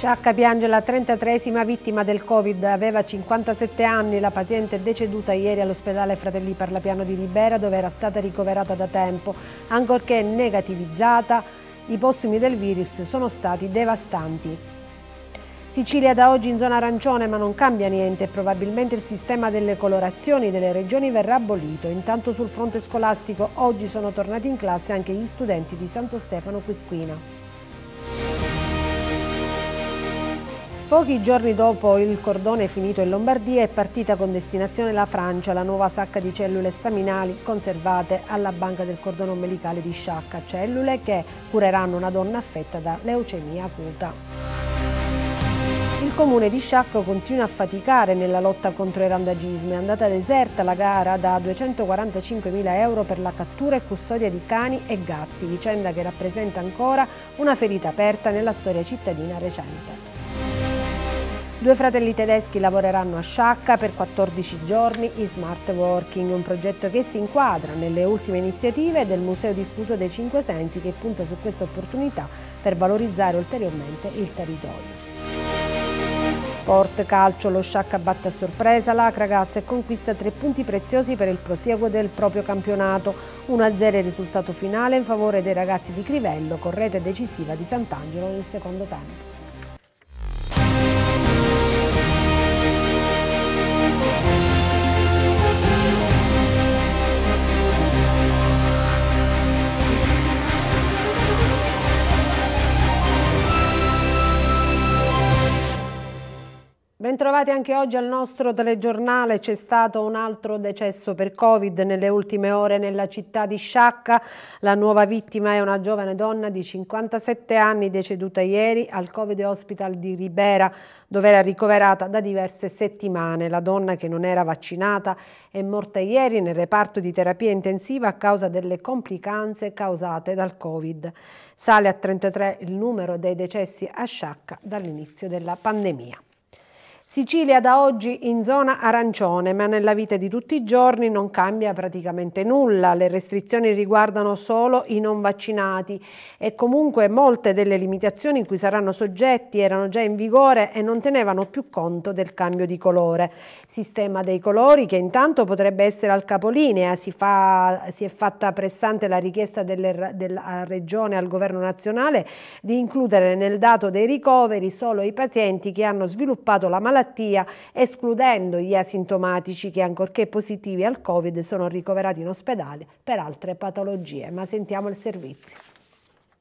Sciacca piange la 33esima vittima del Covid, aveva 57 anni, la paziente è deceduta ieri all'ospedale Fratelli Parlapiano di Ribera dove era stata ricoverata da tempo, ancorché negativizzata, i postumi del virus sono stati devastanti. Sicilia da oggi in zona arancione ma non cambia niente probabilmente il sistema delle colorazioni delle regioni verrà abolito. Intanto sul fronte scolastico oggi sono tornati in classe anche gli studenti di Santo Stefano Quisquina. Pochi giorni dopo il cordone finito in Lombardia è partita con destinazione la Francia la nuova sacca di cellule staminali conservate alla banca del cordone ombelicale di Sciacca, cellule che cureranno una donna affetta da leucemia acuta. Il comune di Sciacco continua a faticare nella lotta contro i randagismi. È andata deserta la gara da 245.000 euro per la cattura e custodia di cani e gatti, vicenda che rappresenta ancora una ferita aperta nella storia cittadina recente. Due fratelli tedeschi lavoreranno a Sciacca per 14 giorni in smart working, un progetto che si inquadra nelle ultime iniziative del Museo Diffuso dei Cinque Sensi che punta su questa opportunità per valorizzare ulteriormente il territorio. Sport, calcio, lo Sciacca batte a sorpresa l'Acragas e conquista tre punti preziosi per il prosieguo del proprio campionato. 1-0 il risultato finale in favore dei ragazzi di Crivello con rete decisiva di Sant'Angelo nel secondo tempo. Bentrovati anche oggi al nostro telegiornale, c'è stato un altro decesso per Covid nelle ultime ore nella città di Sciacca, la nuova vittima è una giovane donna di 57 anni deceduta ieri al Covid Hospital di Ribera dove era ricoverata da diverse settimane, la donna che non era vaccinata è morta ieri nel reparto di terapia intensiva a causa delle complicanze causate dal Covid. Sale a 33 il numero dei decessi a Sciacca dall'inizio della pandemia. Sicilia da oggi in zona arancione, ma nella vita di tutti i giorni non cambia praticamente nulla. Le restrizioni riguardano solo i non vaccinati e comunque molte delle limitazioni in cui saranno soggetti erano già in vigore e non tenevano più conto del cambio di colore. Sistema dei colori che intanto potrebbe essere al capolinea, si, fa, si è fatta pressante la richiesta delle, della Regione al Governo nazionale di includere nel dato dei ricoveri solo i pazienti che hanno sviluppato la malattia malattia, escludendo gli asintomatici che ancorché positivi al Covid sono ricoverati in ospedale per altre patologie. Ma sentiamo il servizio.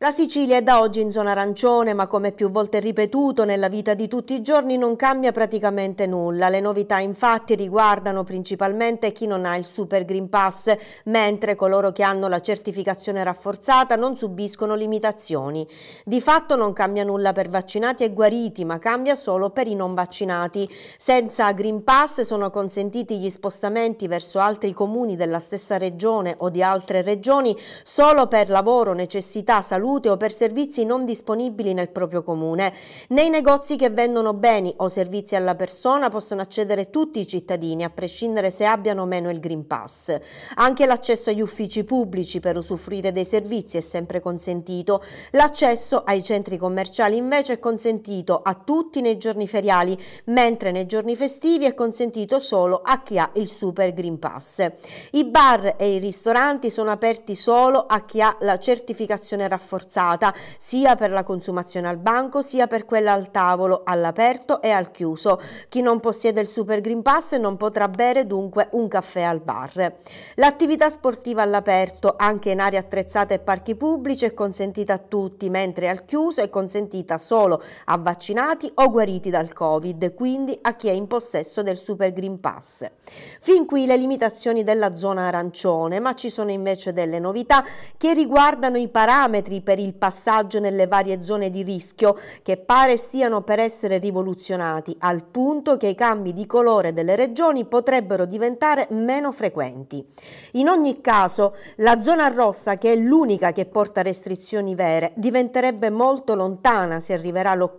La Sicilia è da oggi in zona arancione, ma come più volte ripetuto nella vita di tutti i giorni non cambia praticamente nulla. Le novità infatti riguardano principalmente chi non ha il Super Green Pass, mentre coloro che hanno la certificazione rafforzata non subiscono limitazioni. Di fatto non cambia nulla per vaccinati e guariti, ma cambia solo per i non vaccinati. Senza Green Pass sono consentiti gli spostamenti verso altri comuni della stessa regione o di altre regioni solo per lavoro, necessità, salute salute o per servizi non disponibili nel proprio comune. Nei negozi che vendono beni o servizi alla persona possono accedere tutti i cittadini, a prescindere se abbiano o meno il Green Pass. Anche l'accesso agli uffici pubblici per usufruire dei servizi è sempre consentito. L'accesso ai centri commerciali invece è consentito a tutti nei giorni feriali, mentre nei giorni festivi è consentito solo a chi ha il Super Green Pass. I bar e i ristoranti sono aperti solo a chi ha la certificazione rafforzata forzata sia per la consumazione al banco sia per quella al tavolo, all'aperto e al chiuso. Chi non possiede il Super Green Pass non potrà bere dunque un caffè al bar. L'attività sportiva all'aperto, anche in aree attrezzate e parchi pubblici, è consentita a tutti, mentre al chiuso è consentita solo a vaccinati o guariti dal Covid, quindi a chi è in possesso del Super Green Pass. Fin qui le limitazioni della zona arancione, ma ci sono invece delle novità che riguardano i parametri per per il passaggio nelle varie zone di rischio che pare stiano per essere rivoluzionati, al punto che i cambi di colore delle regioni potrebbero diventare meno frequenti. In ogni caso, la zona rossa, che è l'unica che porta restrizioni vere, diventerebbe molto lontana se arriverà l'ok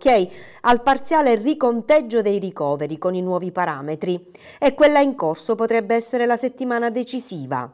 al parziale riconteggio dei ricoveri con i nuovi parametri e quella in corso potrebbe essere la settimana decisiva.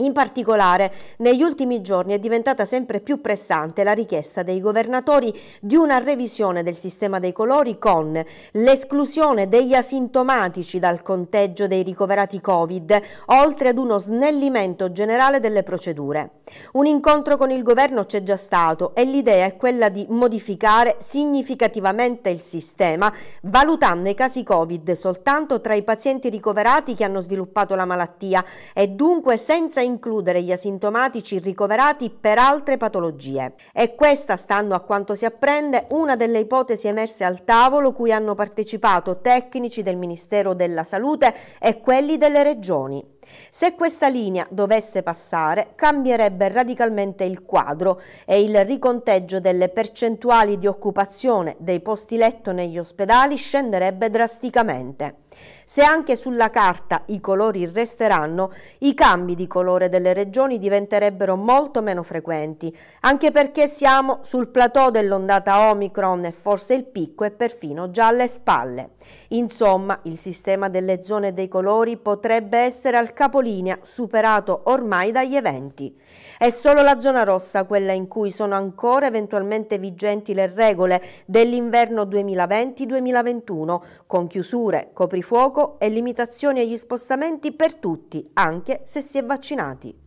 In particolare, negli ultimi giorni è diventata sempre più pressante la richiesta dei governatori di una revisione del sistema dei colori con l'esclusione degli asintomatici dal conteggio dei ricoverati Covid, oltre ad uno snellimento generale delle procedure. Un incontro con il governo c'è già stato e l'idea è quella di modificare significativamente il sistema, valutando i casi Covid soltanto tra i pazienti ricoverati che hanno sviluppato la malattia e dunque senza includere gli asintomatici ricoverati per altre patologie. E questa, stando a quanto si apprende, una delle ipotesi emerse al tavolo cui hanno partecipato tecnici del Ministero della Salute e quelli delle regioni. Se questa linea dovesse passare, cambierebbe radicalmente il quadro e il riconteggio delle percentuali di occupazione dei posti letto negli ospedali scenderebbe drasticamente. Se anche sulla carta i colori resteranno, i cambi di colore delle regioni diventerebbero molto meno frequenti, anche perché siamo sul plateau dell'ondata Omicron e forse il picco è perfino già alle spalle. Insomma, il sistema delle zone dei colori potrebbe essere al capolinea superato ormai dagli eventi. È solo la zona rossa quella in cui sono ancora eventualmente vigenti le regole dell'inverno 2020-2021, con chiusure, coprifuoco e limitazioni agli spostamenti per tutti, anche se si è vaccinati.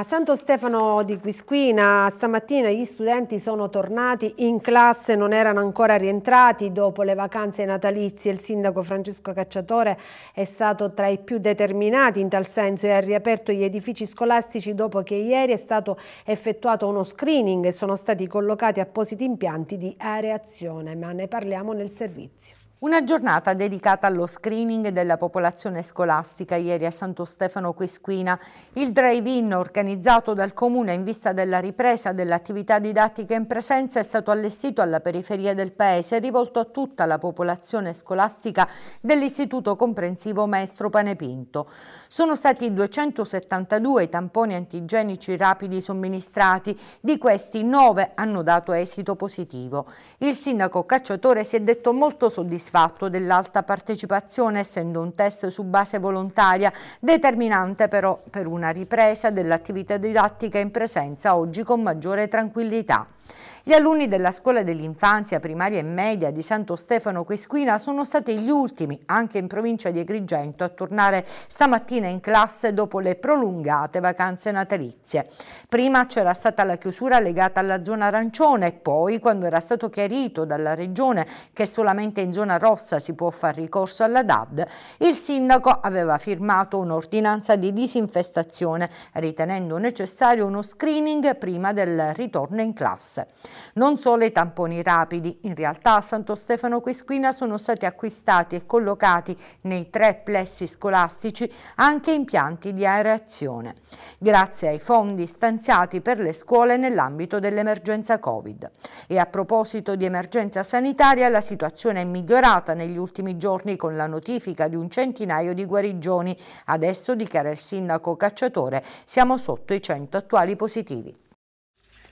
A Santo Stefano di Quisquina stamattina gli studenti sono tornati in classe, non erano ancora rientrati dopo le vacanze natalizie. Il sindaco Francesco Cacciatore è stato tra i più determinati in tal senso e ha riaperto gli edifici scolastici dopo che ieri è stato effettuato uno screening e sono stati collocati appositi impianti di aereazione, ma ne parliamo nel servizio. Una giornata dedicata allo screening della popolazione scolastica ieri a Santo Stefano Quisquina. Il drive-in organizzato dal Comune in vista della ripresa dell'attività didattica in presenza è stato allestito alla periferia del Paese e rivolto a tutta la popolazione scolastica dell'Istituto Comprensivo Maestro Panepinto. Sono stati 272 i tamponi antigenici rapidi somministrati, di questi 9 hanno dato esito positivo. Il sindaco Cacciatore si è detto molto soddisfatto dell'alta partecipazione, essendo un test su base volontaria, determinante però per una ripresa dell'attività didattica in presenza oggi con maggiore tranquillità. Gli alunni della scuola dell'infanzia primaria e media di Santo Stefano Quesquina sono stati gli ultimi, anche in provincia di Agrigento, a tornare stamattina in classe dopo le prolungate vacanze natalizie. Prima c'era stata la chiusura legata alla zona arancione e poi, quando era stato chiarito dalla regione che solamente in zona rossa si può far ricorso alla DAD, il sindaco aveva firmato un'ordinanza di disinfestazione ritenendo necessario uno screening prima del ritorno in classe. Non solo i tamponi rapidi, in realtà a Santo Stefano Quisquina sono stati acquistati e collocati nei tre plessi scolastici anche impianti di aerazione, grazie ai fondi stanziati per le scuole nell'ambito dell'emergenza Covid. E a proposito di emergenza sanitaria, la situazione è migliorata negli ultimi giorni con la notifica di un centinaio di guarigioni. Adesso, dichiara il sindaco Cacciatore, siamo sotto i 100 attuali positivi.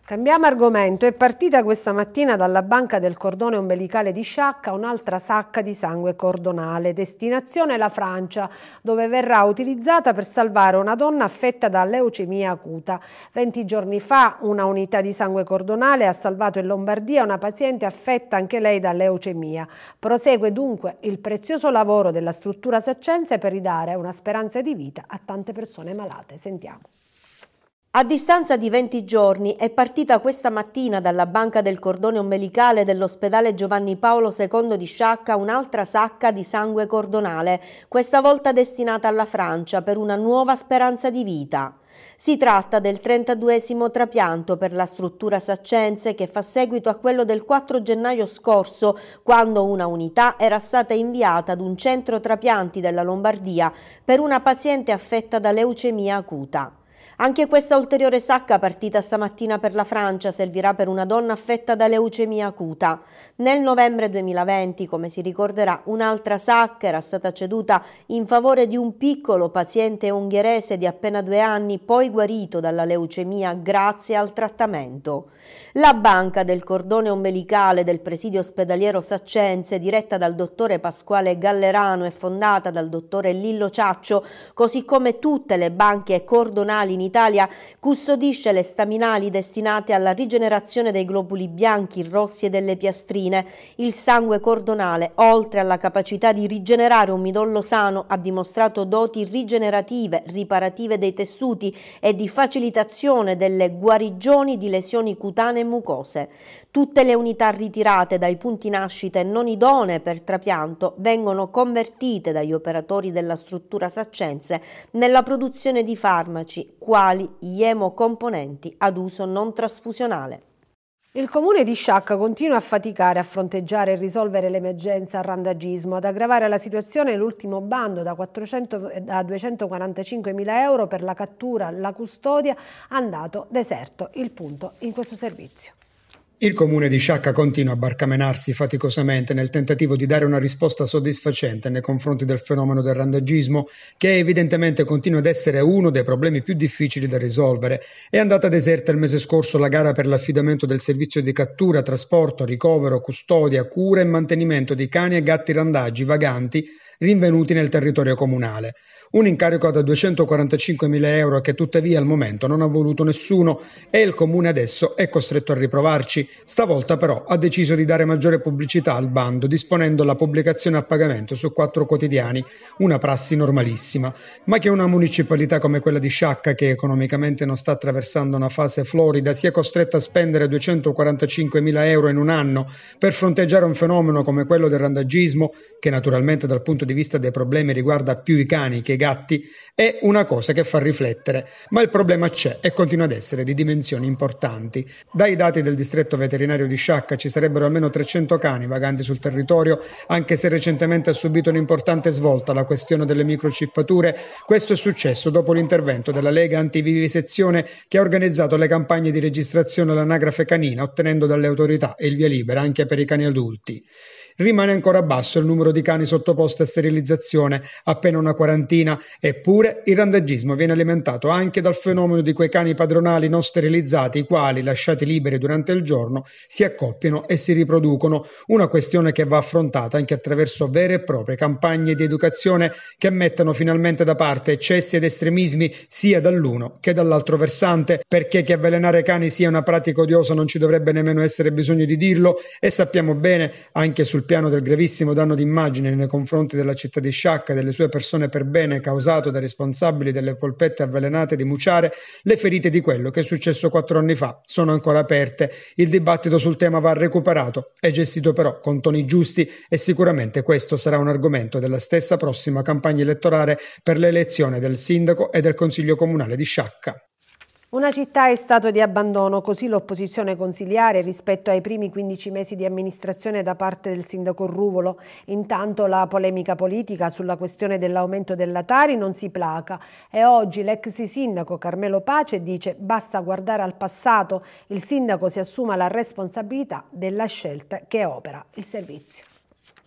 Cambiamo argomento. È partita questa mattina dalla banca del cordone ombelicale di Sciacca un'altra sacca di sangue cordonale, destinazione la Francia, dove verrà utilizzata per salvare una donna affetta da leucemia acuta. Venti giorni fa una unità di sangue cordonale ha salvato in Lombardia una paziente affetta anche lei da leucemia. Prosegue dunque il prezioso lavoro della struttura saccense per ridare una speranza di vita a tante persone malate. Sentiamo. A distanza di 20 giorni è partita questa mattina dalla banca del cordone ombelicale dell'ospedale Giovanni Paolo II di Sciacca un'altra sacca di sangue cordonale, questa volta destinata alla Francia per una nuova speranza di vita. Si tratta del 32 trapianto per la struttura saccense che fa seguito a quello del 4 gennaio scorso quando una unità era stata inviata ad un centro trapianti della Lombardia per una paziente affetta da leucemia acuta. Anche questa ulteriore sacca partita stamattina per la Francia servirà per una donna affetta da leucemia acuta. Nel novembre 2020, come si ricorderà, un'altra sacca era stata ceduta in favore di un piccolo paziente ungherese di appena due anni, poi guarito dalla leucemia grazie al trattamento. La banca del cordone ombelicale del presidio ospedaliero Saccenze, diretta dal dottore Pasquale Gallerano e fondata dal dottore Lillo Ciaccio, così come tutte le banche cordonali in Italia custodisce le staminali destinate alla rigenerazione dei globuli bianchi, rossi e delle piastrine. Il sangue cordonale, oltre alla capacità di rigenerare un midollo sano, ha dimostrato doti rigenerative, riparative dei tessuti e di facilitazione delle guarigioni di lesioni cutanee e mucose. Tutte le unità ritirate dai punti nascite non idonee per trapianto vengono convertite dagli operatori della struttura Saccense nella produzione di farmaci, quali gli emocomponenti ad uso non trasfusionale. Il comune di Sciacca continua a faticare a fronteggiare e risolvere l'emergenza al randagismo, ad aggravare la situazione l'ultimo bando da, 400, da 245 mila euro per la cattura, la custodia, andato deserto, il punto in questo servizio. Il comune di Sciacca continua a barcamenarsi faticosamente nel tentativo di dare una risposta soddisfacente nei confronti del fenomeno del randagismo, che evidentemente continua ad essere uno dei problemi più difficili da risolvere. È andata deserta il mese scorso la gara per l'affidamento del servizio di cattura, trasporto, ricovero, custodia, cura e mantenimento di cani e gatti randaggi vaganti rinvenuti nel territorio comunale. Un incarico da 245.000 euro che tuttavia al momento non ha voluto nessuno e il comune adesso è costretto a riprovarci. Stavolta però ha deciso di dare maggiore pubblicità al bando disponendo la pubblicazione a pagamento su quattro quotidiani, una prassi normalissima, ma che una municipalità come quella di Sciacca che economicamente non sta attraversando una fase florida sia costretta a spendere 245.000 euro in un anno per fronteggiare un fenomeno come quello del randagismo che naturalmente dal punto di vista dei problemi riguarda più i cani che dei gatti è una cosa che fa riflettere, ma il problema c'è e continua ad essere di dimensioni importanti. Dai dati del distretto veterinario di Sciacca ci sarebbero almeno 300 cani vaganti sul territorio, anche se recentemente ha subito un'importante svolta la questione delle microcippature. Questo è successo dopo l'intervento della Lega Antivivisezione che ha organizzato le campagne di registrazione all'anagrafe canina, ottenendo dalle autorità il via libera anche per i cani adulti. Rimane ancora basso il numero di cani sottoposti a sterilizzazione, appena una quarantina Argentina, eppure il randagismo viene alimentato anche dal fenomeno di quei cani padronali non sterilizzati, i quali, lasciati liberi durante il giorno, si accoppiano e si riproducono, una questione che va affrontata anche attraverso vere e proprie campagne di educazione che mettano finalmente da parte eccessi ed estremismi sia dall'uno che dall'altro versante, perché che avvelenare cani sia una pratica odiosa non ci dovrebbe nemmeno essere bisogno di dirlo e sappiamo bene, anche sul piano del gravissimo danno d'immagine nei confronti della città di Sciacca e delle sue persone per bene alluvione causato dai responsabili delle polpette avvelenate di Muciare, le ferite di quello che è successo quattro anni fa sono ancora aperte. Il dibattito sul tema va recuperato e gestito però con toni giusti e sicuramente questo sarà un argomento della stessa prossima campagna elettorale per l'elezione del sindaco e del consiglio comunale di Sciacca. Una città è stato di abbandono, così l'opposizione consiliare rispetto ai primi 15 mesi di amministrazione da parte del sindaco Ruvolo. Intanto la polemica politica sulla questione dell'aumento della Tari non si placa e oggi l'ex sindaco Carmelo Pace dice basta guardare al passato, il sindaco si assuma la responsabilità della scelta che opera il servizio.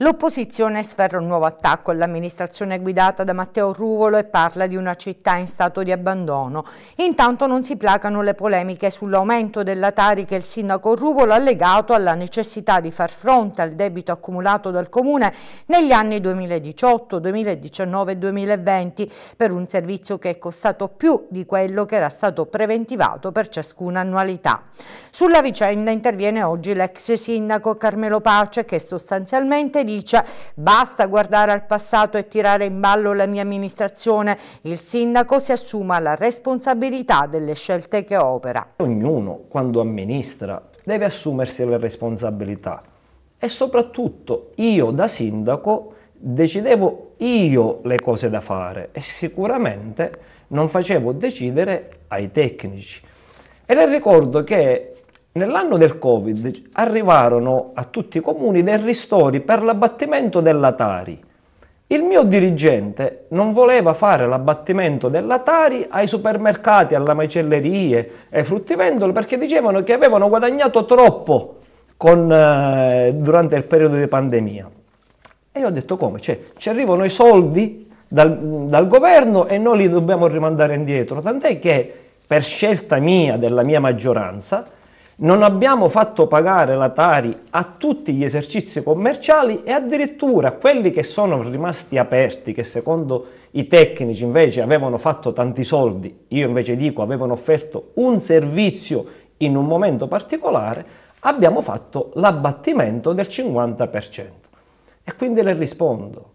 L'opposizione sferra un nuovo attacco all'amministrazione guidata da Matteo Ruvolo e parla di una città in stato di abbandono. Intanto non si placano le polemiche sull'aumento della Tari che il sindaco Ruvolo ha legato alla necessità di far fronte al debito accumulato dal comune negli anni 2018, 2019 e 2020 per un servizio che è costato più di quello che era stato preventivato per ciascuna annualità. Sulla vicenda interviene oggi l'ex sindaco Carmelo Pace che sostanzialmente dice basta guardare al passato e tirare in ballo la mia amministrazione, il sindaco si assuma la responsabilità delle scelte che opera. Ognuno quando amministra deve assumersi le responsabilità e soprattutto io da sindaco decidevo io le cose da fare e sicuramente non facevo decidere ai tecnici. E le ricordo che Nell'anno del Covid arrivarono a tutti i comuni dei ristori per l'abbattimento della Tari. Il mio dirigente non voleva fare l'abbattimento della Tari ai supermercati, alla macelleria, ai fruttivendoli perché dicevano che avevano guadagnato troppo con, eh, durante il periodo di pandemia. E io ho detto come? Cioè, ci arrivano i soldi dal, dal governo e noi li dobbiamo rimandare indietro, tant'è che per scelta mia, della mia maggioranza, non abbiamo fatto pagare la Tari a tutti gli esercizi commerciali e addirittura a quelli che sono rimasti aperti, che secondo i tecnici invece avevano fatto tanti soldi, io invece dico avevano offerto un servizio in un momento particolare, abbiamo fatto l'abbattimento del 50%. E quindi le rispondo,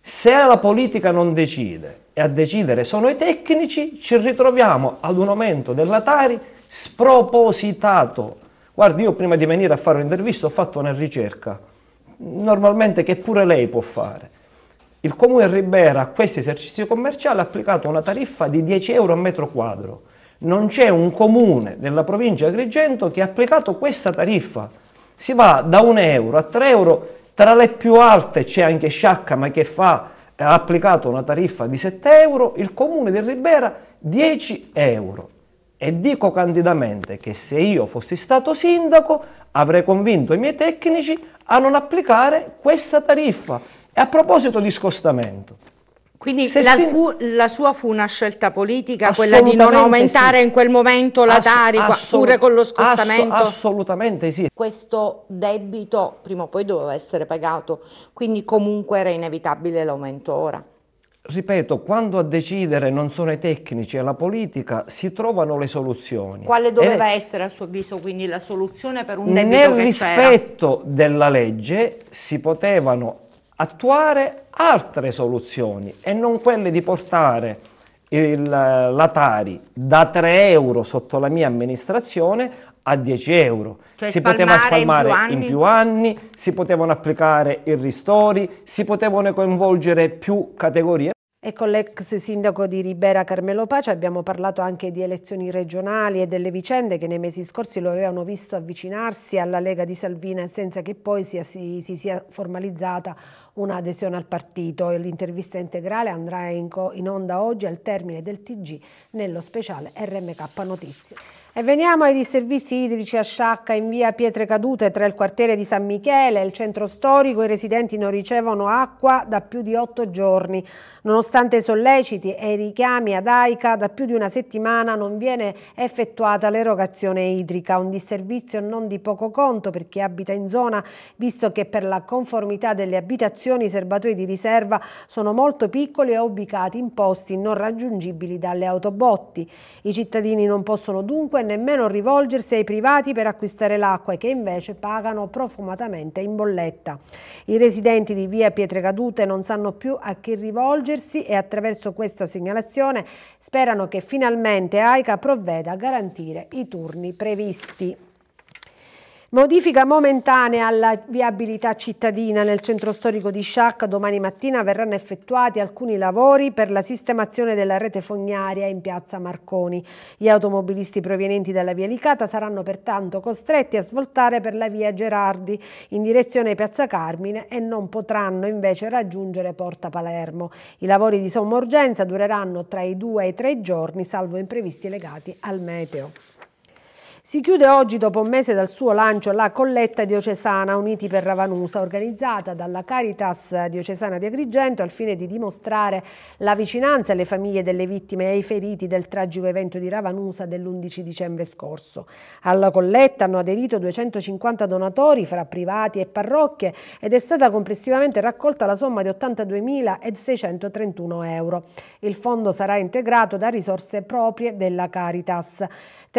se la politica non decide e a decidere sono i tecnici, ci ritroviamo ad un aumento della Tari spropositato. Guardi, io prima di venire a fare un'intervista ho fatto una ricerca, normalmente che pure lei può fare. Il comune Ribera a questo esercizio commerciale ha applicato una tariffa di 10 euro a metro quadro. Non c'è un comune nella provincia di Agrigento che ha applicato questa tariffa. Si va da 1 euro a 3 euro, tra le più alte c'è anche Sciacca, ma che fa ha applicato una tariffa di 7 euro, il comune di Ribera 10 euro. E dico candidamente che se io fossi stato sindaco avrei convinto i miei tecnici a non applicare questa tariffa. E a proposito di scostamento, quindi la, fu, la, sua fu una scelta politica, quella di non aumentare sì. in quel momento la tarifa, pure con lo scostamento? Ass assolutamente sì. Questo debito prima o poi doveva essere pagato, quindi comunque era inevitabile l'aumento ora ripeto, quando a decidere non sono i tecnici e la politica, si trovano le soluzioni. Quale doveva e eh, essere a suo avviso quindi la soluzione per un debito nel Nel rispetto della legge si potevano attuare altre soluzioni e non quelle di portare il, la da 3 euro sotto la mia amministrazione a 10 euro. Cioè si poteva spalmare in più, in più, anni, si potevano applicare i ristori, si potevano coinvolgere più categorie. E con l'ex sindaco di Ribera Carmelo Pace abbiamo parlato anche di elezioni regionali e delle vicende che nei mesi scorsi lo avevano visto avvicinarsi alla Lega di Salvini senza che poi sia, si, si, sia formalizzata un'adesione al partito. L'intervista integrale andrà in, in onda oggi al termine del TG nello speciale RMK Notizie. E veniamo ai disservizi idrici a Sciacca in via Pietre Cadute tra il quartiere di San Michele e il centro storico. I residenti non ricevono acqua da più di otto giorni. Nonostante i solleciti e i richiami ad AICA, da più di una settimana non viene effettuata l'erogazione idrica. Un disservizio non di poco conto per chi abita in zona, visto che per la conformità delle abitazioni i serbatoi di riserva sono molto piccoli e ubicati in posti non raggiungibili dalle autobotti. I cittadini non possono dunque e nemmeno rivolgersi ai privati per acquistare l'acqua che invece pagano profumatamente in bolletta. I residenti di via Pietrecadute non sanno più a chi rivolgersi e attraverso questa segnalazione sperano che finalmente AICA provveda a garantire i turni previsti. Modifica momentanea alla viabilità cittadina nel centro storico di Sciacca. Domani mattina verranno effettuati alcuni lavori per la sistemazione della rete fognaria in piazza Marconi. Gli automobilisti provenienti dalla via Licata saranno pertanto costretti a svoltare per la via Gerardi in direzione piazza Carmine e non potranno invece raggiungere Porta Palermo. I lavori di somma urgenza dureranno tra i due e i tre giorni, salvo imprevisti legati al meteo. Si chiude oggi, dopo un mese dal suo lancio, la colletta diocesana Uniti per Ravanusa, organizzata dalla Caritas diocesana di Agrigento al fine di dimostrare la vicinanza alle famiglie delle vittime e ai feriti del tragico evento di Ravanusa dell'11 dicembre scorso. Alla colletta hanno aderito 250 donatori fra privati e parrocchie ed è stata complessivamente raccolta la somma di 82.631 euro. Il fondo sarà integrato da risorse proprie della Caritas.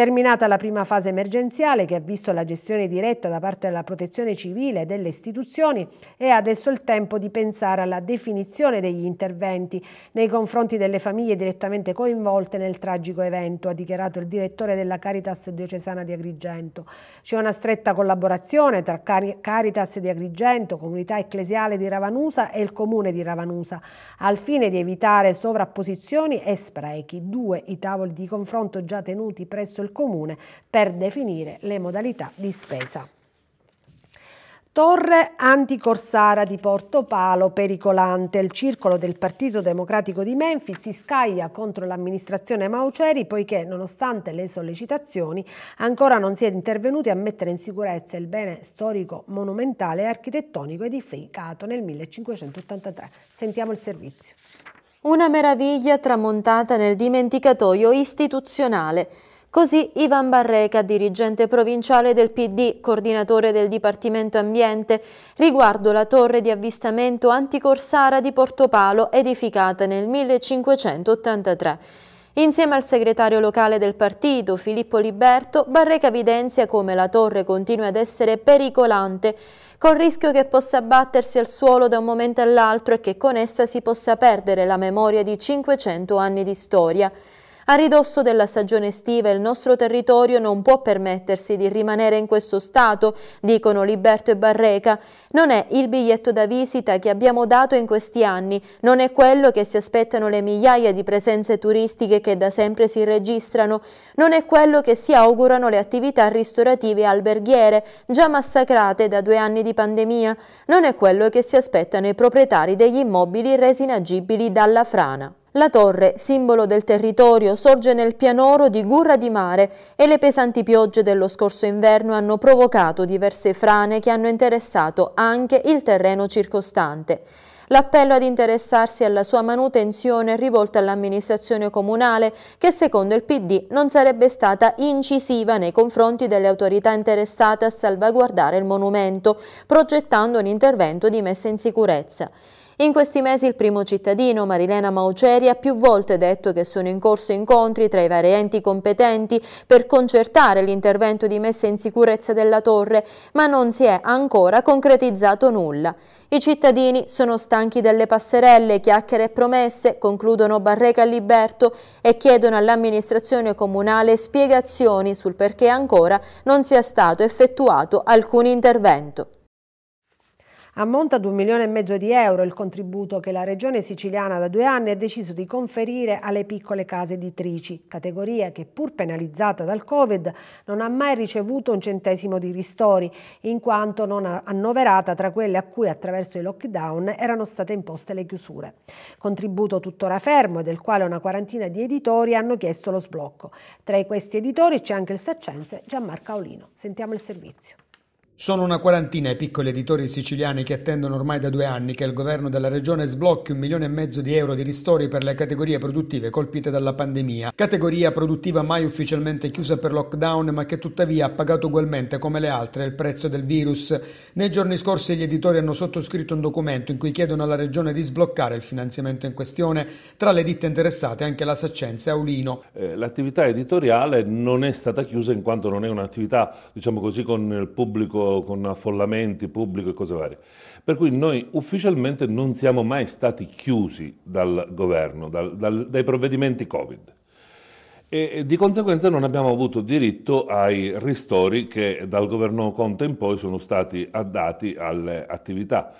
Terminata la prima fase emergenziale che ha visto la gestione diretta da parte della protezione civile e delle istituzioni, è adesso il tempo di pensare alla definizione degli interventi nei confronti delle famiglie direttamente coinvolte nel tragico evento, ha dichiarato il direttore della Caritas diocesana di Agrigento. C'è una stretta collaborazione tra Caritas di Agrigento, comunità ecclesiale di Ravanusa e il comune di Ravanusa, al fine di evitare sovrapposizioni e sprechi. Due i tavoli di confronto già tenuti presso il Comune per definire le modalità di spesa. Torre anticorsara di Porto Palo pericolante. Il circolo del Partito Democratico di Menfi si scaglia contro l'amministrazione Mauceri poiché, nonostante le sollecitazioni, ancora non si è intervenuti a mettere in sicurezza il bene storico, monumentale e architettonico edificato nel 1583. Sentiamo il servizio. Una meraviglia tramontata nel dimenticatoio istituzionale. Così Ivan Barreca, dirigente provinciale del PD, coordinatore del Dipartimento Ambiente, riguardo la torre di avvistamento anticorsara di Portopalo edificata nel 1583. Insieme al segretario locale del partito, Filippo Liberto, Barreca evidenzia come la torre continua ad essere pericolante, col rischio che possa abbattersi al suolo da un momento all'altro e che con essa si possa perdere la memoria di 500 anni di storia. A ridosso della stagione estiva il nostro territorio non può permettersi di rimanere in questo stato, dicono Liberto e Barreca. Non è il biglietto da visita che abbiamo dato in questi anni, non è quello che si aspettano le migliaia di presenze turistiche che da sempre si registrano, non è quello che si augurano le attività ristorative e alberghiere, già massacrate da due anni di pandemia, non è quello che si aspettano i proprietari degli immobili resi inagibili dalla frana. La torre, simbolo del territorio, sorge nel pianoro di Gurra di Mare e le pesanti piogge dello scorso inverno hanno provocato diverse frane che hanno interessato anche il terreno circostante. L'appello ad interessarsi alla sua manutenzione è rivolto all'amministrazione comunale che secondo il PD non sarebbe stata incisiva nei confronti delle autorità interessate a salvaguardare il monumento, progettando un intervento di messa in sicurezza. In questi mesi il primo cittadino, Marilena Mauceri, ha più volte detto che sono in corso incontri tra i vari enti competenti per concertare l'intervento di messa in sicurezza della torre, ma non si è ancora concretizzato nulla. I cittadini sono stanchi delle passerelle, chiacchiere e promesse, concludono Barreca Liberto e chiedono all'amministrazione comunale spiegazioni sul perché ancora non sia stato effettuato alcun intervento. Ammonta ad un milione e mezzo di euro il contributo che la Regione siciliana da due anni ha deciso di conferire alle piccole case editrici, categoria che pur penalizzata dal Covid non ha mai ricevuto un centesimo di ristori, in quanto non annoverata tra quelle a cui attraverso i lockdown erano state imposte le chiusure. Contributo tuttora fermo e del quale una quarantina di editori hanno chiesto lo sblocco. Tra questi editori c'è anche il saccense Gianmarco Aolino. Sentiamo il servizio. Sono una quarantina i piccoli editori siciliani che attendono ormai da due anni che il governo della regione sblocchi un milione e mezzo di euro di ristori per le categorie produttive colpite dalla pandemia, categoria produttiva mai ufficialmente chiusa per lockdown ma che tuttavia ha pagato ugualmente come le altre il prezzo del virus. Nei giorni scorsi gli editori hanno sottoscritto un documento in cui chiedono alla regione di sbloccare il finanziamento in questione, tra le ditte interessate anche la Saccenza e Aulino. Eh, l'attività editoriale non è stata chiusa in quanto non è un'attività, diciamo così, con il pubblico con affollamenti pubblico e cose varie. Per cui noi ufficialmente non siamo mai stati chiusi dal governo, dal, dal, dai provvedimenti Covid. E, e di conseguenza non abbiamo avuto diritto ai ristori che dal governo Conte in poi sono stati addati alle attività.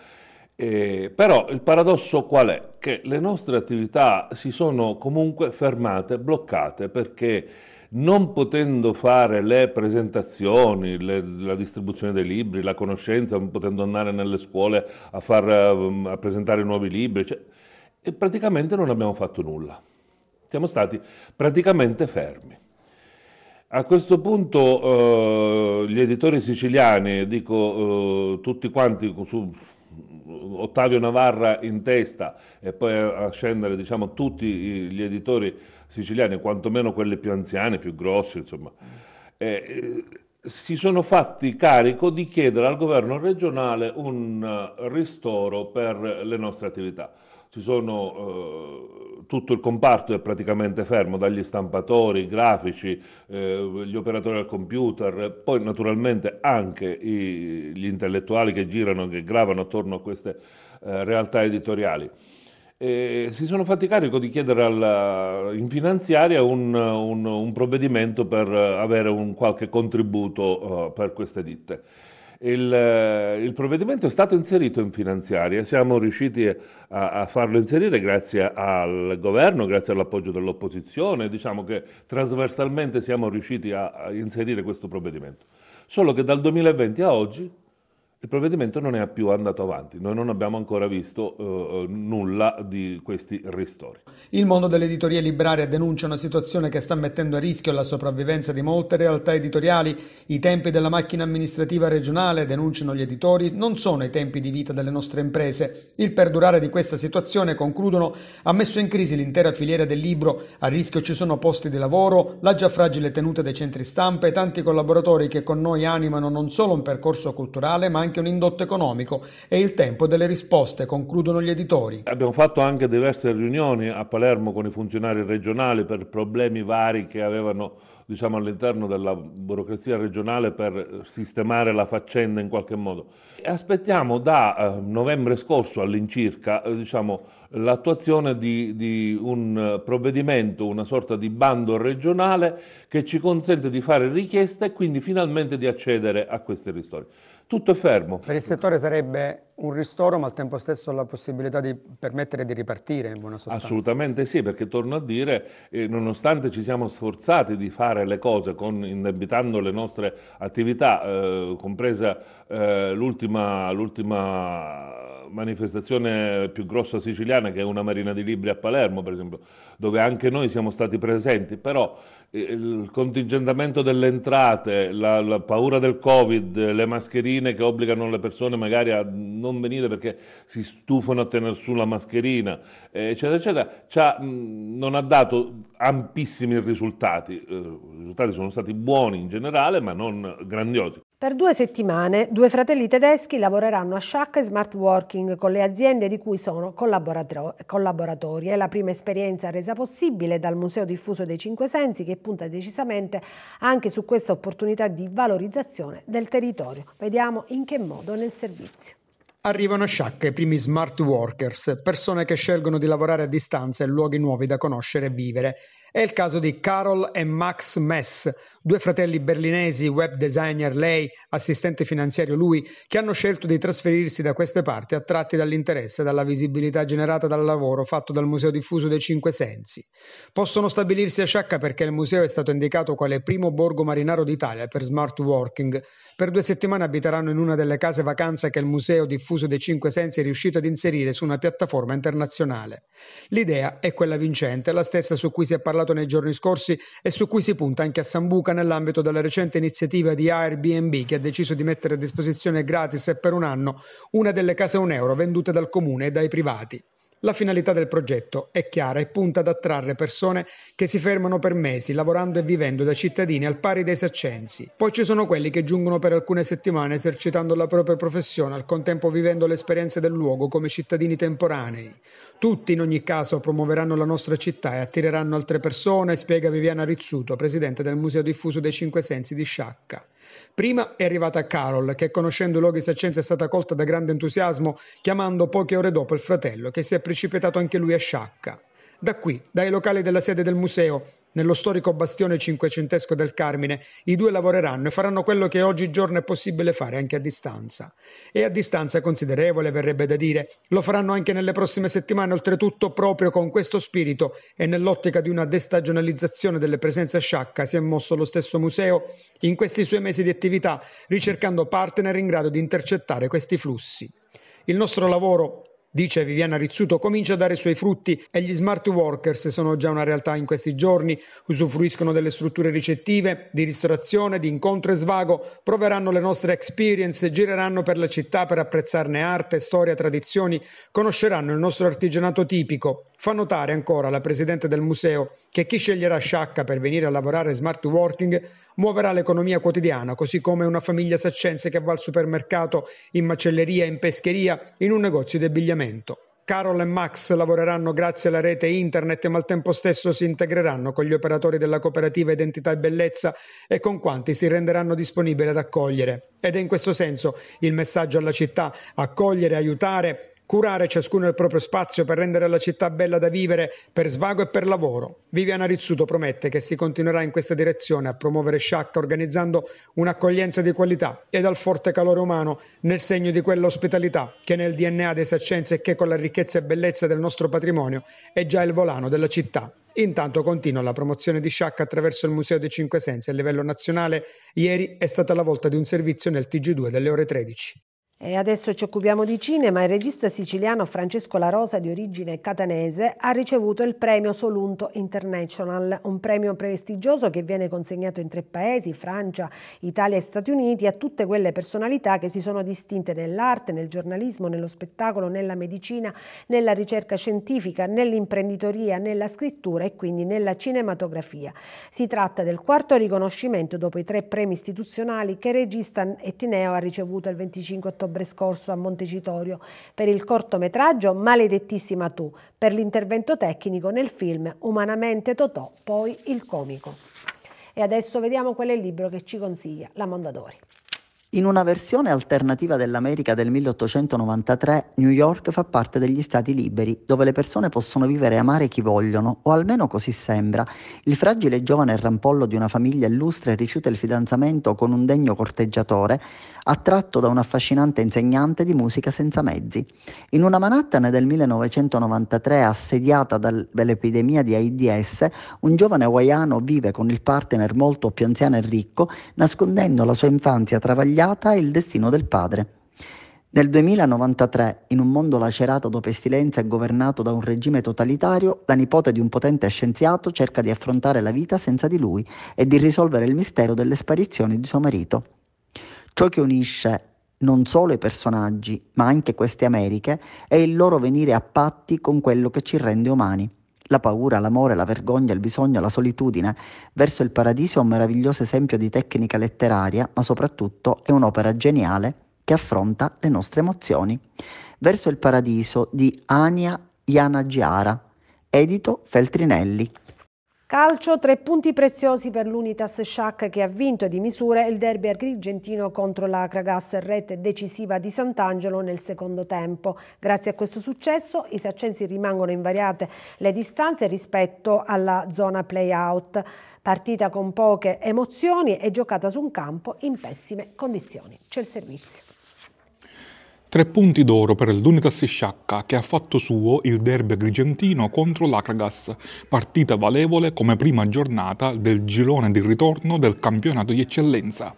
Eh, però il paradosso qual è? Che le nostre attività si sono comunque fermate, bloccate, perché non potendo fare le presentazioni, le, la distribuzione dei libri, la conoscenza, non potendo andare nelle scuole a, far, a presentare nuovi libri, cioè, e praticamente non abbiamo fatto nulla. Siamo stati praticamente fermi. A questo punto eh, gli editori siciliani, dico eh, tutti quanti su Ottavio Navarra in testa e poi a scendere diciamo, tutti gli editori siciliane, quantomeno quelle più anziane, più grosse, insomma, eh, eh, si sono fatti carico di chiedere al governo regionale un eh, ristoro per le nostre attività. Sono, eh, tutto il comparto è praticamente fermo, dagli stampatori, i grafici, eh, gli operatori al computer, poi naturalmente anche i, gli intellettuali che girano, che gravano attorno a queste eh, realtà editoriali eh, si sono fatti carico di chiedere alla, in finanziaria un, un, un, provvedimento per avere un qualche contributo uh, per queste ditte. Il, il, provvedimento è stato inserito in finanziaria, siamo riusciti a, a farlo inserire grazie al governo, grazie all'appoggio dell'opposizione, diciamo che trasversalmente siamo riusciti a, a inserire questo provvedimento. Solo che dal 2020 a oggi il provvedimento non è più andato avanti, noi non abbiamo ancora visto eh, eh nulla di questi ristori. Il mondo dell'editoria libraria denuncia una situazione che sta mettendo a rischio la sopravvivenza di molte realtà editoriali. I tempi della macchina amministrativa regionale, denunciano gli editori, non sono i tempi di vita delle nostre imprese. Il perdurare di questa situazione, concludono, ha messo in crisi l'intera filiera del libro, a rischio ci sono posti di lavoro, la già fragile tenuta dei centri stampa e tanti collaboratori che con noi animano non solo un percorso culturale ma anche anche un indotto economico e il tempo delle risposte, concludono gli editori. Abbiamo fatto anche diverse riunioni a Palermo con i funzionari regionali per problemi vari che avevano diciamo, all'interno della burocrazia regionale per sistemare la faccenda in qualche modo. E Aspettiamo da eh, novembre scorso all'incirca eh, diciamo, l'attuazione di, di, un provvedimento, una sorta di bando regionale che ci consente di fare richieste e quindi finalmente di accedere a queste ristorie tutto è fermo. Per il settore sarebbe un ristoro, ma al tempo stesso la possibilità di permettere di ripartire in buona sostanza. Assolutamente sì, perché torno a dire, eh, nonostante ci siamo sforzati di fare le cose con, indebitando le nostre attività, eh, compresa eh, l'ultima, l'ultima manifestazione più grossa siciliana che è una Marina di Libri a Palermo, per esempio, dove anche noi siamo stati presenti, però il contingentamento delle entrate, la, la, paura del Covid, le mascherine che obbligano le persone magari a non venire perché si stufano a tenere su la mascherina, eccetera, eccetera, ha, non ha dato ampissimi risultati. Eh, I risultati sono stati buoni in generale, ma non grandiosi. Per due settimane due fratelli tedeschi lavoreranno a Shack e Smart Working con le aziende di cui sono collaboratori. È la prima esperienza resa possibile dal Museo Diffuso dei Cinque Sensi che punta decisamente anche su questa opportunità di valorizzazione del territorio. Vediamo in che modo nel servizio. Arrivano a Shack i primi smart workers, persone che scelgono di lavorare a distanza in luoghi nuovi da conoscere e vivere è il caso di Carol e Max Mess, due fratelli berlinesi, web designer lei, assistente finanziario lui, che hanno scelto di trasferirsi da queste parti attratti dall'interesse e dalla visibilità generata dal lavoro fatto dal Museo Diffuso dei Cinque Sensi. Possono stabilirsi a Sciacca perché il museo è stato indicato quale primo borgo marinaro d'Italia per smart working. Per due settimane abiteranno in una delle case vacanza che il Museo Diffuso dei Cinque Sensi è riuscito ad inserire su una piattaforma internazionale. L'idea è quella vincente, la stessa su cui si è parlato parlato nei giorni scorsi e su cui si punta anche a Sambuca nell'ambito della recente iniziativa di Airbnb che ha deciso di mettere a disposizione gratis e per un anno una delle case a un euro vendute dal comune e dai privati. La finalità del progetto è chiara e punta ad attrarre persone che si fermano per mesi lavorando e vivendo da cittadini al pari dei saccensi. Poi ci sono quelli che giungono per alcune settimane esercitando la propria professione, al contempo vivendo le esperienze del luogo come cittadini temporanei. Tutti in ogni caso promuoveranno la nostra città e attireranno altre persone, spiega Viviana Rizzuto, presidente del Museo Diffuso dei Cinque Sensi di Sciacca. Prima è arrivata Carol, che conoscendo i luoghi saccensi è stata colta da grande entusiasmo, chiamando poche ore dopo il fratello, che si è precipitato anche lui a Sciacca. Da qui, dai locali della sede del museo, nello storico bastione cinquecentesco del Carmine, i due lavoreranno e faranno quello che oggigiorno è possibile fare anche a distanza. E a distanza considerevole, verrebbe da dire, lo faranno anche nelle prossime settimane, oltretutto proprio con questo spirito e nell'ottica di una destagionalizzazione delle presenze a sciacca si è mosso lo stesso museo in questi suoi mesi di attività, ricercando partner in grado di intercettare questi flussi. Il nostro lavoro Dice Viviana Rizzuto, comincia a dare i suoi frutti e gli smart workers sono già una realtà in questi giorni, usufruiscono delle strutture ricettive, di ristorazione, di incontro e svago, proveranno le nostre experience, gireranno per la città per apprezzarne arte, storia, tradizioni, conosceranno il nostro artigianato tipico. Fa notare ancora la presidente del museo che chi sceglierà Sciacca per venire a lavorare smart working muoverà l'economia quotidiana, così come una famiglia saccense che va al supermercato, in macelleria, in pescheria, in un negozio di abbigliamento. Carol e Max lavoreranno grazie alla rete internet, ma al tempo stesso si integreranno con gli operatori della cooperativa Identità e Bellezza e con quanti si renderanno disponibili ad accogliere. Ed è in questo senso il messaggio alla città: accogliere, aiutare curare ciascuno il proprio spazio per rendere la città bella da vivere per svago e per lavoro. Viviana Rizzuto promette che si continuerà in questa direzione a promuovere Sciacca organizzando un'accoglienza di qualità e dal forte calore umano nel segno di quell'ospitalità che nel DNA dei Saccenzi e che con la ricchezza e bellezza del nostro patrimonio è già il volano della città. Intanto continua la promozione di Sciacca attraverso il Museo dei Cinque Sensi a livello nazionale. Ieri è stata la volta di un servizio nel TG2 delle ore 13. E adesso ci occupiamo di cinema. Il regista siciliano Francesco La Rosa, di origine catanese, ha ricevuto il premio Solunto International, un premio prestigioso che viene consegnato in tre paesi, Francia, Italia e Stati Uniti, a tutte quelle personalità che si sono distinte nell'arte, nel giornalismo, nello spettacolo, nella medicina, nella ricerca scientifica, nell'imprenditoria, nella scrittura e quindi nella cinematografia. Si tratta del quarto riconoscimento dopo i tre premi istituzionali che il regista Etineo ha ricevuto il 25 ottobre ottobre scorso a Montecitorio, per il cortometraggio Maledettissima tu, per l'intervento tecnico nel film Umanamente Totò, poi il comico. E adesso vediamo qual è il libro che ci consiglia la Mondadori. In una versione alternativa dell'America del 1893, New York fa parte degli stati liberi, dove le persone possono vivere e amare chi vogliono, o almeno così sembra. Il fragile giovane rampollo di una famiglia illustre rifiuta il fidanzamento con un degno corteggiatore, attratto da un affascinante insegnante di musica senza mezzi. In una Manhattan del 1993, assediata dall'epidemia di AIDS, un giovane hawaiano vive con il partner molto più anziano e ricco, nascondendo la sua infanzia travagliata sbagliata è il destino del padre. Nel 2093, in un mondo lacerato da pestilenza e governato da un regime totalitario, la nipote di un potente scienziato cerca di affrontare la vita senza di lui e di risolvere il mistero delle sparizioni di suo marito. Ciò che unisce non solo i personaggi, ma anche queste Americhe, è il loro venire a patti con quello che ci rende umani. La paura, l'amore, la vergogna, il bisogno, la solitudine verso il paradiso è un meraviglioso esempio di tecnica letteraria, ma soprattutto è un'opera geniale che affronta le nostre emozioni. Verso il paradiso di Ania Ianagiara, edito Feltrinelli. Calcio, tre punti preziosi per l'Unitas Sciac che ha vinto di misure il derby argentino contro la Kragas, rete decisiva di Sant'Angelo nel secondo tempo. Grazie a questo successo i saccensi rimangono invariate le distanze rispetto alla zona play-out. Partita con poche emozioni e giocata su un campo in pessime condizioni. C'è il servizio. Tre punti d'oro per l'Unitas Sciacca che ha fatto suo il derby agrigentino contro l'Acragas, partita valevole come prima giornata del girone di ritorno del campionato di eccellenza.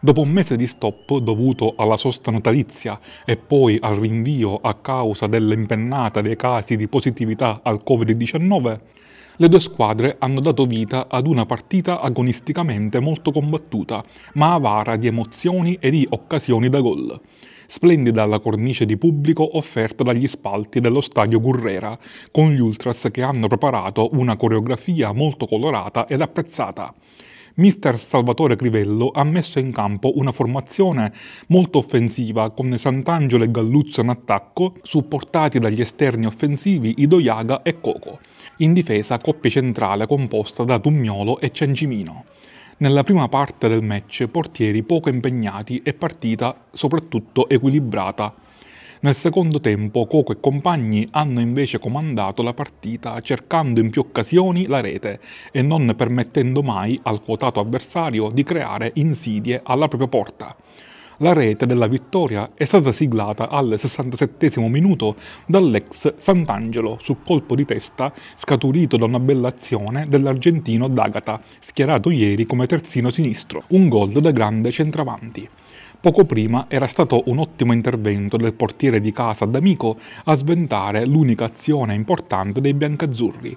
Dopo un mese di stop dovuto alla sosta natalizia e poi al rinvio a causa dell'impennata dei casi di positività al Covid-19, le due squadre hanno dato vita ad una partita agonisticamente molto combattuta, ma avara di emozioni e di occasioni da gol splendida la cornice di pubblico offerta dagli spalti dello stadio Gurrera, con gli ultras che hanno preparato una coreografia molto colorata ed apprezzata. Mister Salvatore Crivello ha messo in campo una formazione molto offensiva con Sant'Angelo e Galluzzo in attacco, supportati dagli esterni offensivi Idoiaga e Coco. In difesa coppia centrale composta da Tugnolo e Cencimino. Nella prima parte del match portieri poco impegnati e partita soprattutto equilibrata. Nel secondo tempo Coco e compagni hanno invece comandato la partita cercando in più occasioni la rete e non permettendo mai al quotato avversario di creare insidie alla propria porta. La rete della vittoria è stata siglata al 67 minuto dall'ex Sant'Angelo su colpo di testa scaturito da una bella azione dell'argentino D'Agata, schierato ieri come terzino sinistro, un gol da grande centravanti. Poco prima era stato un ottimo intervento del portiere di casa D'Amico a sventare l'unica azione importante dei biancazzurri.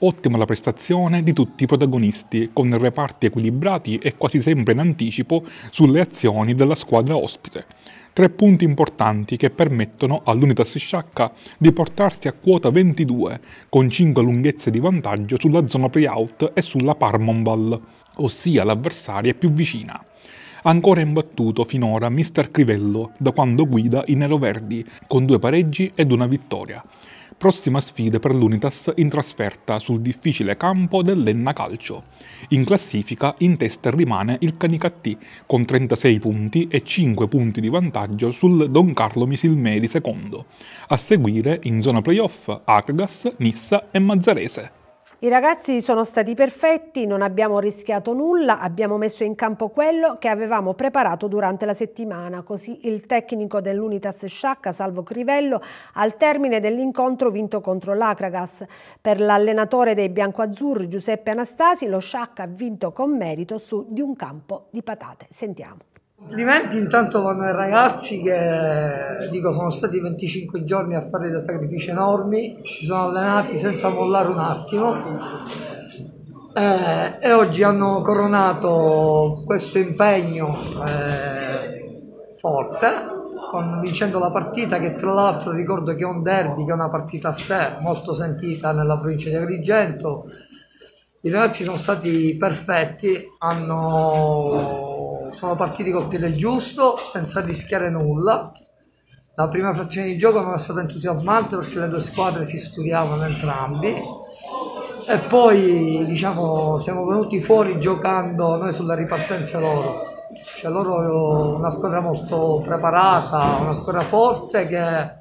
Ottima la prestazione di tutti i protagonisti, con reparti equilibrati e quasi sempre in anticipo sulle azioni della squadra ospite. Tre punti importanti che permettono all'Unitas Sciacca di portarsi a quota 22, con 5 lunghezze di vantaggio sulla zona playout e sulla Parmonval, ossia l'avversaria più vicina ancora imbattuto finora Mister Crivello da quando guida i neroverdi, con due pareggi ed una vittoria prossima sfida per l'Unitas in trasferta sul difficile campo dell'Enna Calcio. In classifica in testa rimane il Canicattì con 36 punti e 5 punti di vantaggio sul Don Carlo Misilmeri II. A seguire in zona playoff Agragas, Nissa e Mazzarese. I ragazzi sono stati perfetti, non abbiamo rischiato nulla, abbiamo messo in campo quello che avevamo preparato durante la settimana, così il tecnico dell'Unitas Sciacca, Salvo Crivello, al termine dell'incontro vinto contro l'Acragas. Per l'allenatore dei biancoazzurri Giuseppe Anastasi, lo Sciacca ha vinto con merito su di un campo di patate. Sentiamo. Complimenti intanto vanno ai ragazzi che dico, sono stati 25 giorni a fare dei sacrifici enormi, si sono allenati senza mollare un attimo eh, e oggi hanno coronato questo impegno eh, forte con, vincendo la partita che tra l'altro ricordo che è un derby, che è una partita a sé molto sentita nella provincia di Agrigento i ragazzi sono stati perfetti, hanno... sono partiti col piede giusto, senza rischiare nulla. La prima frazione di gioco non è stata entusiasmante perché le due squadre si studiavano entrambi. E poi diciamo, siamo venuti fuori giocando noi sulla ripartenza loro. Cioè loro una squadra molto preparata, una squadra forte che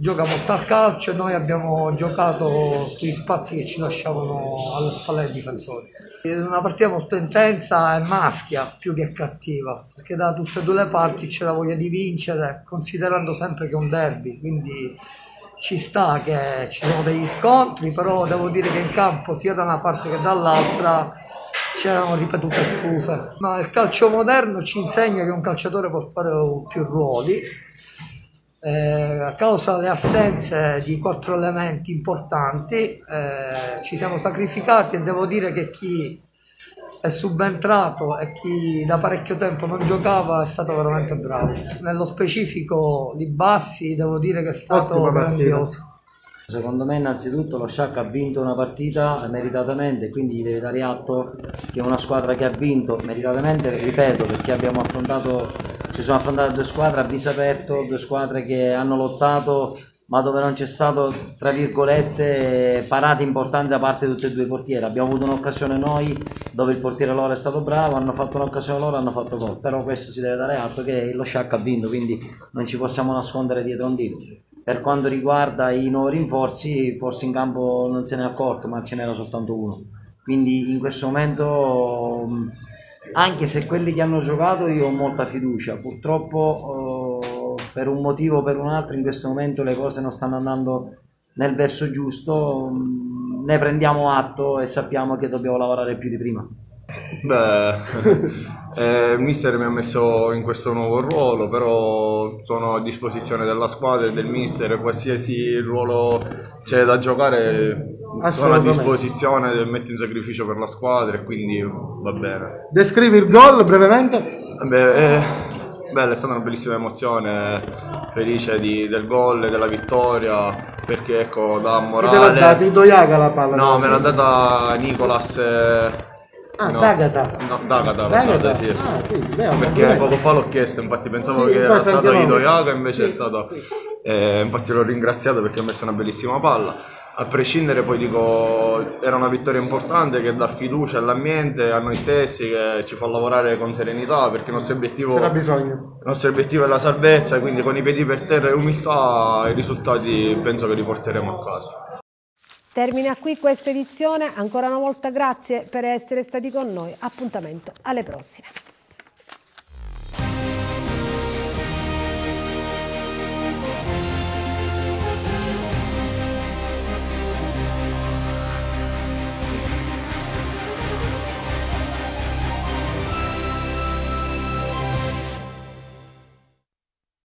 gioca molto al calcio, e noi abbiamo giocato sui spazi che ci lasciavano alle spalle dei difensori. È una partita molto intensa e maschia più che cattiva, perché da tutte e due le parti c'è la voglia di vincere, considerando sempre che è un derby, quindi ci sta che ci sono degli scontri, però devo dire che in campo sia da una parte che dall'altra c'erano ripetute scuse. Ma il calcio moderno ci insegna che un calciatore può fare più ruoli eh, a causa delle assenze di quattro elementi importanti eh, ci siamo sacrificati e devo dire che chi è subentrato e chi da parecchio tempo non giocava è stato veramente bravo. Nello specifico di Bassi devo dire che è stato grandioso. Secondo me innanzitutto lo Sciac ha vinto una partita meritatamente, quindi gli deve dare atto che è una squadra che ha vinto meritatamente, ripeto, perché abbiamo affrontato si sono affrontate due squadre a viso aperto, due squadre che hanno lottato ma dove non c'è stato, tra virgolette, parate importanti da parte di tutti e due i portieri. Abbiamo avuto un'occasione noi dove il portiere loro è stato bravo, hanno fatto un'occasione loro, hanno fatto gol. Però questo si deve dare atto che lo Sciacca ha vinto, quindi non ci possiamo nascondere dietro un dito. Per quanto riguarda i nuovi rinforzi, forse in campo non se ne è accorto, ma ce n'era soltanto uno. Quindi in questo momento anche se quelli che hanno giocato io ho molta fiducia, purtroppo eh, per un motivo o per un altro in questo momento le cose non stanno andando nel verso giusto, mm, ne prendiamo atto e sappiamo che dobbiamo lavorare più di prima. Beh, eh, mister mi ha messo in questo nuovo ruolo, però sono a disposizione della squadra e del mister, qualsiasi ruolo c'è da giocare sono a disposizione, del metto in sacrificio per la squadra e quindi va bene. Descrivi il gol brevemente? Beh, eh, beh, è stata una bellissima emozione, felice di, del gol, della vittoria, perché ecco, da morale... Te l'ha dato Idoiaga la palla? No, me l'ha data Nicolas... Eh, Ah, D'Agata. No, D'Agata, D'Agata. sì. Ah, sì beh, perché beh. poco fa l'ho chiesto, infatti pensavo sì, che era stato Ido Idoiaga, invece sì, è stato... Eh, infatti l'ho ringraziato perché ha messo una bellissima palla a prescindere poi dico era una vittoria importante che dà fiducia all'ambiente, a noi stessi, che ci fa lavorare con serenità perché il nostro obiettivo, il nostro obiettivo è la salvezza, quindi con i piedi per terra e umiltà i risultati penso che li porteremo a casa. Termina qui questa edizione, ancora una volta grazie per essere stati con noi, appuntamento alle prossime.